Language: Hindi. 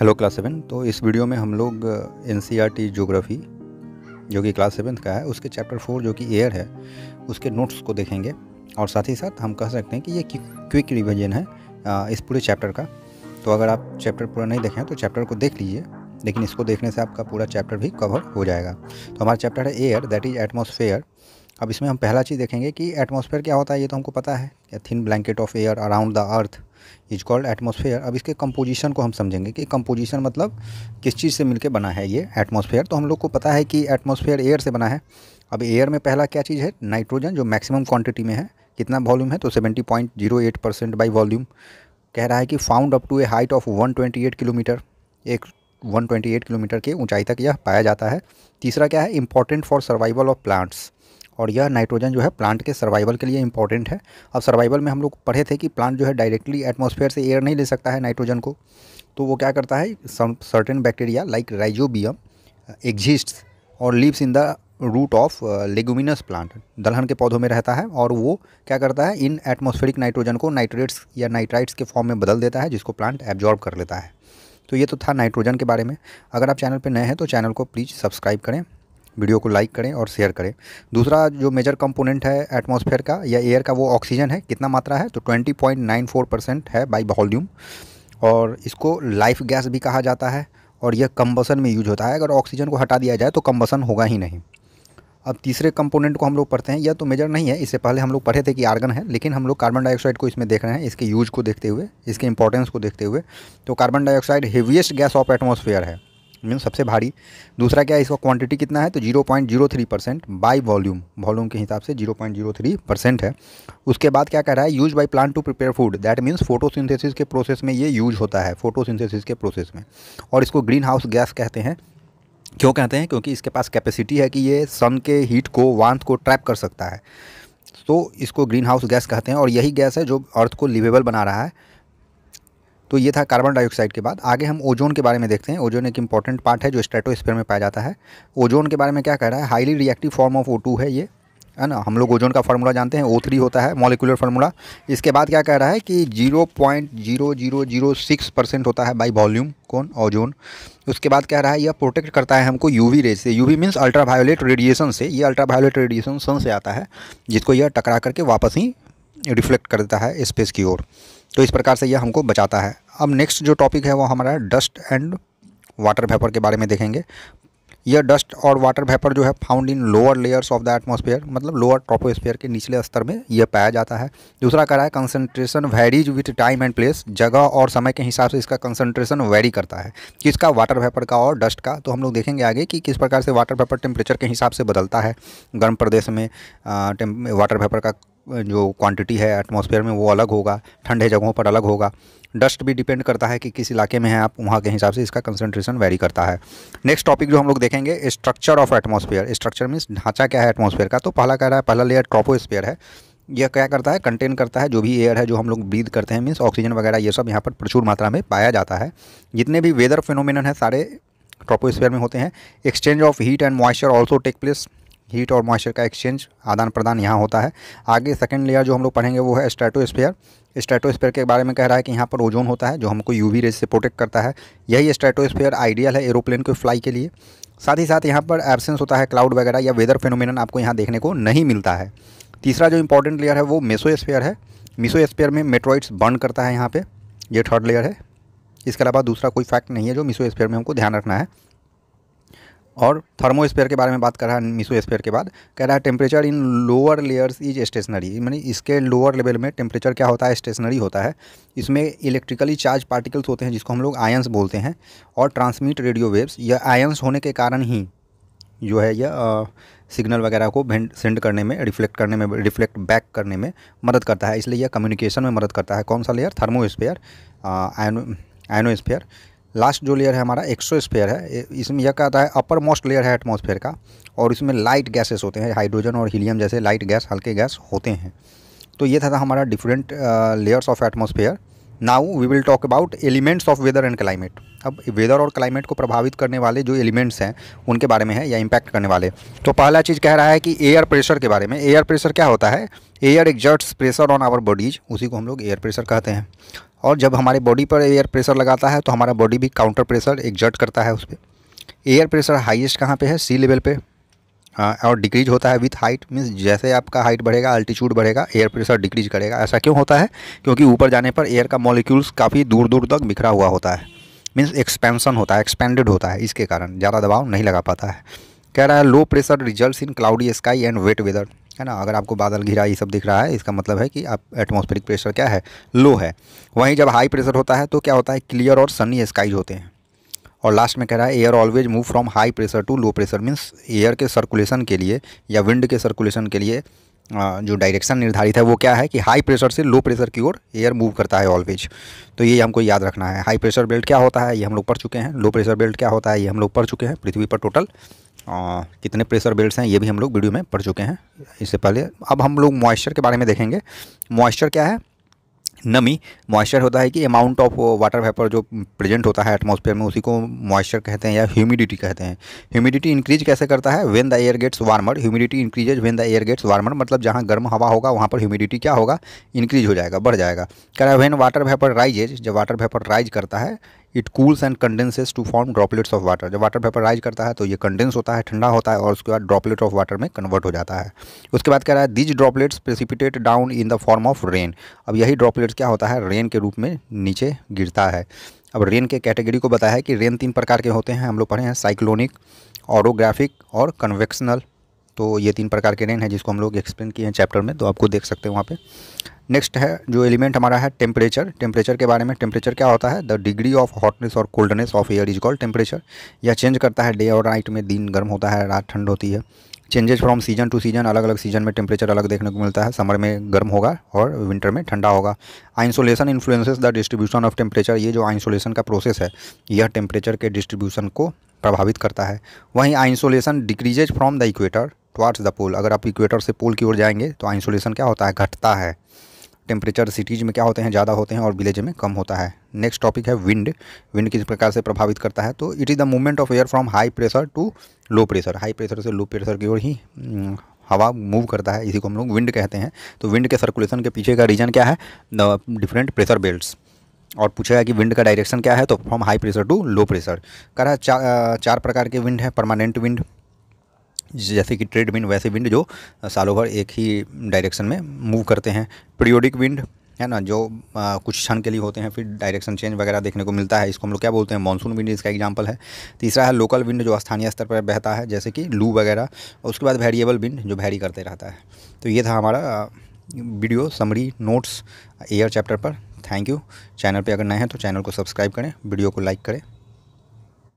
हेलो क्लास सेवन तो इस वीडियो में हम लोग एन uh, ज्योग्राफ़ी e जो कि क्लास सेवन्थ का है उसके चैप्टर फोर जो कि एयर है उसके नोट्स को देखेंगे और साथ ही साथ हम कह सकते हैं कि ये क्विक रिविजन है uh, इस पूरे चैप्टर का तो अगर आप चैप्टर पूरा नहीं देखें तो चैप्टर को देख लीजिए लेकिन इसको देखने से आपका पूरा चैप्टर भी कवर हो जाएगा तो हमारा चैप्टर है एयर दैट इज़ एटमोसफेयर अब इसमें हम पहला चीज़ देखेंगे कि एटमोसफेयर क्या होता है ये तो हमको पता है thin blanket of air around the earth is called atmosphere अब इसके कंपोजिशन को हम समझेंगे कि कंपोजिशन मतलब किस चीज़ से मिलकर बना है ये एटमोसफेयर तो हम लोग को पता है कि एटमोसफेयर एयर से बना है अब एयर में पहला क्या चीज़ है नाइट्रोजन जो मैक्सिमम क्वांटिटी में है कितना वॉल्यूम है तो seventy point zero eight percent by volume कह रहा है कि found up to a height of one twenty eight kilometre एक वन ट्वेंटी एट किलोमीटर की ऊंचाई तक यह पाया जाता है तीसरा क्या है important for survival of plants और यह नाइट्रोजन जो है प्लांट के सर्वाइवल के लिए इंपॉर्टेंट है अब सर्वाइवल में हम लोग पढ़े थे कि प्लांट जो है डायरेक्टली एटमोसफेयर से एयर नहीं ले सकता है नाइट्रोजन को तो वो क्या करता है certain bacteria like rhizobium exist और lives in the root of leguminous plant दलहन के पौधों में रहता है और वो क्या करता है इन एटमोस्फेरिक नाइट्रोजन को नाइट्रेट्स या नाइट्राइट्स के फॉर्म में बदल देता है जिसको प्लांट एब्जॉर्ब कर लेता है तो ये तो था नाइट्रोजन के बारे में अगर आप चैनल पर नए हैं तो चैनल को प्लीज़ सब्सक्राइब करें वीडियो को लाइक करें और शेयर करें दूसरा जो मेजर कंपोनेंट है एटमॉस्फेयर का या एयर का वो ऑक्सीजन है कितना मात्रा है तो 20.94 परसेंट है बाई वॉल्यूम और इसको लाइफ गैस भी कहा जाता है और यह कम्बसन में यूज होता है अगर ऑक्सीजन को हटा दिया जाए तो कम्बसन होगा ही नहीं अब तीसरे कंपोनेंट को हम लोग पढ़ते हैं यह तो मेजर नहीं है इससे पहले हम लोग पढ़े थे कि आर्गन है लेकिन हम लोग कार्बन डाइऑक्साइड को इसमें देख रहे हैं इसके यूज को देखते हुए इसके इंपॉर्टेंस को देखते हुए तो carbon dioxide heaviest gas of atmosphere है मीन सबसे भारी दूसरा क्या है इसका क्वांटिटी कितना है तो 0.03 परसेंट बाई वॉल्यूम वॉल्यूम के हिसाब से 0.03 परसेंट है उसके बाद क्या कह रहा है use by plant to prepare food that means photosynthesis के प्रोसेस में ये यूज होता है फोटोसिंथेसिस के प्रोसेस में और इसको ग्रीन हाउस गैस कहते हैं क्यों कहते हैं क्योंकि इसके पास कैपेसिटी है कि ये सन के हीट को वांथ को ट्रैप कर सकता है तो इसको ग्रीन हाउस गैस कहते हैं और यही गैस है जो अर्थ को लिवेबल बना रहा है तो ये था कार्बन डाइऑक्साइड के बाद आगे हम ओजोन के बारे में देखते हैं ओजोन एक इंपॉर्टेंट पार्ट है जो स्ट्रेटोस्फेयर में पाया जाता है ओजोन के बारे में क्या कह रहा है highly reactive form of O है ये है ना हम लोग ओजोन का फार्मूला जानते हैं ओ थ्री होता है मॉलिकुलर फार्मूला इसके बाद क्या कह रहा है कि zero point zero zero zero six percent होता है बाई वॉल्यूम कौन ओजोन उसके बाद कह रहा है यह प्रोटेक्ट करता है हमको यूवी रेज से यूवी मीन्स अल्ट्रावायोलेट रेडिएशन से ये अल्ट्रावायोलेट रेडिएशन सन से आता है जिसको यह टकरा करके वापस ही रिफ्लेक्ट करता है स्पेस की ओर तो इस प्रकार से यह हमको बचाता है अब नेक्स्ट जो टॉपिक है वो हमारा डस्ट एंड वाटर वेपर के बारे में देखेंगे यह डस्ट और वाटर वेपर जो है found in lower layers of the atmosphere मतलब लोअर ट्रोपोस्फेयर के निचले स्तर में यह पाया जाता है दूसरा कह रहा है concentration varies with time and place जगह और समय के हिसाब से इसका कंसनट्रेशन वेरी करता है किसका वाटर वेपर का और डस्ट का तो हम लोग देखेंगे आगे कि किस प्रकार से वाटर वेपर टेम्परेचर के हिसाब से बदलता है गर्म प्रदेश में वाटर वेपर का जो क्वांटिटी है एटमॉस्फेयर में वो अलग होगा ठंडे जगहों पर अलग होगा डस्ट भी डिपेंड करता है कि किस इलाके में है आप वहाँ के हिसाब से इसका कंसनट्रेशन वेरी करता है नेक्स्ट टॉपिक जो हम लोग देखेंगे structure of atmosphere structure means ढांचा क्या है एटमॉस्फेयर का तो पहला कह रहा है पहला लेयर ट्रोपोस्फेयर है यह क्या करता है कंटेन करता है जो भी एयर है जो हम लोग ब्रीद करते हैं मीन्स ऑक्सीजन वगैरह ये सब यहाँ पर प्रचुर मात्रा में पाया जाता है जितने भी वेदर फिनोमिनन है सारे ट्रोपोस्फेयर में होते हैं exchange of heat and moisture also take place heat और मॉइस्चर का एक्सचेंज आदान प्रदान यहाँ होता है आगे सेकेंड लेयर जो हम लोग पढ़ेंगे वो है स्ट्रेटोस्फेयर स्ट्रेटोस्फेयर के बारे में कह रहा है कि यहाँ पर ओजोन होता है जो हमको यूवी रेज से प्रोटेक्ट करता है यही स्ट्रेटोस्फेयर आइडियल है एरोप्लेन को फ्लाई के लिए साथ ही साथ यहाँ पर एबसेंस होता है क्लाउड वगैरह या वेदर फेनोमिन आपको यहाँ देखने को नहीं मिलता है तीसरा जो इंपॉर्टेंट लेयर है वो मेसोस्फेयर है मिसोस्फेयर में मेट्रॉइड्स बर्न करता है यहाँ पर ये थर्ड लेयर है इसके अलावा दूसरा कोई फैक्ट नहीं है जो मिसोस्फेयर में हमको ध्यान रखना है और स्पेयर के बारे में बात कर रहा है स्पेयर के बाद कह रहा है temperature in lower layers is stationary मैंने इसके लोअर लेवल में टेम्परेचर क्या होता है स्टेशनरी होता है इसमें इलेक्ट्रिकली चार्ज पार्टिकल्स होते हैं जिसको हम लोग आयंस बोलते हैं और ट्रांसमिट रेडियो वेव्स यह आयंस होने के कारण ही जो है यह सिग्नल वगैरह को भेंड सेंड करने में रिफ्लेक्ट करने में रिफ्लेक्ट बैक करने में मदद करता है इसलिए यह कम्युनिकेशन में मदद करता है कौन सा layer sphere iono ionosphere last जो लेयर है हमारा एक्सो स्पेयर है इसमें यह कहता है अपर मोस्ट लेयर है एटमोसफेयर का और इसमें लाइट गैसेस होते हैं हाइड्रोजन और हीलियम जैसे लाइट गैस हल्के गैस होते हैं तो ये था, था हमारा different layers of atmosphere now we will talk about elements of weather and climate अब वेदर और क्लाइमेट को प्रभावित करने वाले जो एलिमेंट्स हैं उनके बारे में है या इम्पैक्ट करने वाले तो पहला चीज़ कह रहा है कि एयर प्रेशर के बारे में एयर प्रेशर क्या होता है air exerts pressure on our bodies उसी को हम लोग एयर प्रेशर कहते हैं और जब हमारे बॉडी पर एयर प्रेशर लगाता है तो हमारा बॉडी भी काउंटर प्रेशर एग्जर्ट करता है उस पर एयर प्रेशर हाइएस्ट कहाँ पर है सी लेवल पर हाँ, और डिक्रीज होता है विथ हाइट मीन्स जैसे आपका हाइट बढ़ेगा अल्टीट्यूड बढ़ेगा एयर प्रेशर डिक्रीज करेगा ऐसा क्यों होता है क्योंकि ऊपर जाने पर एयर का मॉलिक्यूल्स काफ़ी दूर दूर तक बिखरा हुआ होता है मीन्स एक्सपेंसन होता है एक्सपेंडेड होता है इसके कारण ज़्यादा दबाव नहीं लगा पाता है कह रहा है low pressure result in cloudy sky and wet weather है ना अगर आपको बादल घिरा ये सब दिख रहा है इसका मतलब है कि आप एटमोस्फेरिक प्रेशर क्या है लो है वहीं जब हाई प्रेशर होता है तो क्या होता है क्लियर और सनी स्काईज होते हैं और लास्ट में कह रहा है air always move from high pressure to low pressure means air के सर्कुलेशन के लिए या विंड के सर्कुलेशन के लिए जो डायरेक्शन निर्धारित है वो क्या है कि हाई प्रेशर से लो प्रेशर की ओर एयर मूव करता है ऑलवेज तो ये हमको याद रखना है हाई प्रेशर बेल्ट क्या होता है ये हम लोग पढ़ चुके हैं लो प्रेशर बेल्ट क्या होता है ये हम लोग पढ़ चुके हैं पृथ्वी पर टोटल आ, कितने प्रेशर बेल्ट्स हैं ये भी हम लोग वीडियो में पढ़ चुके हैं इससे पहले अब हम लोग मॉइस्चर के बारे में देखेंगे मॉइस्चर क्या है नमी मॉइस्चर होता है कि अमाउंट ऑफ वाटर वेपर जो प्रेजेंट होता है एटमॉस्फेयर में उसी को मॉइस्चर कहते हैं या ह्यूमिडिटी कहते हैं ह्यूमिडिटी इंक्रीज कैसे करता है when the air gets warmer humidity increases when the air gets warmer मतलब जहाँ गर्म हवा होगा वहाँ पर ह्यूमिडिटी क्या होगा इंक्रीज हो जाएगा बढ़ जाएगा कह रहा है वेन वाटर वेपर राइजेज जब वाटर वेपर राइज करता है it cools and condenses to form droplets of water जब वाटर वेपराइज करता है तो ये कंडेंस होता है ठंडा होता है और उसके बाद ड्रॉपलेट ऑफ वाटर में कन्वर्ट हो जाता है उसके बाद कह रहा है these droplets precipitate down in the form of rain अब यही ड्रॉपलेट्स क्या होता है रेन के रूप में नीचे गिरता है अब रेन के कैटेगरी को बताया है कि रेन तीन प्रकार के होते हैं हम लोग पढ़े हैं साइक्लोनिक ऑरोग्राफिक और कन्वेक्शनल तो ये तीन प्रकार के रेन है जिसको हम लोग एक्सप्लेन किए हैं चैप्टर में तो आपको देख सकते हैं वहाँ पे नेक्स्ट है जो एलिमेंट हमारा है टेम्परेचर टेम्परेचर के बारे में टेम्परेचर क्या होता है द डिग्री ऑफ हॉटनेस और coldness of air is called temperature यह चेंज करता है डे और नाइट में दिन गर्म होता है रात ठंड होती है changes from season to season अलग अलग सीजन में टेम्परेचर अलग देखने को मिलता है समर में गर्म होगा और विंटर में ठंडा होगा isolation influences the distribution of temperature ये जो आइसोलेशन का प्रोसेस है यह टेम्परेचर के डिस्ट्रीब्यूशन को प्रभावित करता है वहीं isolation decreases from the equator towards the pole अगर आप इक्वेटर से पोल की ओर जाएंगे तो आइसोलेशन क्या होता है घटता है टेम्परेचर सिटीज़ में क्या होते हैं ज़्यादा होते हैं और विलेज में कम होता है नेक्स्ट टॉपिक है विंड विंड किस प्रकार से प्रभावित करता है तो it is the movement of air from high pressure to low pressure high pressure से लो प्रेशर की ओर ही हम्म, हवा मूव करता है इसी को हम लोग विंड कहते हैं तो विंड के सर्कुलेशन के पीछे का रीज़न क्या है डिफरेंट प्रेशर बेल्ट्स और पूछेगा कि विंड का डायरेक्शन क्या है तो from high pressure to low pressure कह रहा है चा, चार प्रकार के विंड है परमानेंट विंड जैसे कि ट्रेड विंड वैसे विंड जो सालों भर एक ही डायरेक्शन में मूव करते हैं पीरियोडिक विंड है ना जो आ, कुछ क्षण के लिए होते हैं फिर डायरेक्शन चेंज वगैरह देखने को मिलता है इसको हम लोग क्या बोलते हैं मानसून विंड इसका एग्जाम्पल है तीसरा है लोकल विंड जो स्थानीय स्तर पर बहता है जैसे कि लू वगैरह और उसके बाद वेरिएबल विंड जो वैरी करते रहता है तो ये था हमारा video summary notes air chapter पर थैंक यू चैनल पर अगर नए हैं तो चैनल को सब्सक्राइब करें वीडियो को लाइक करें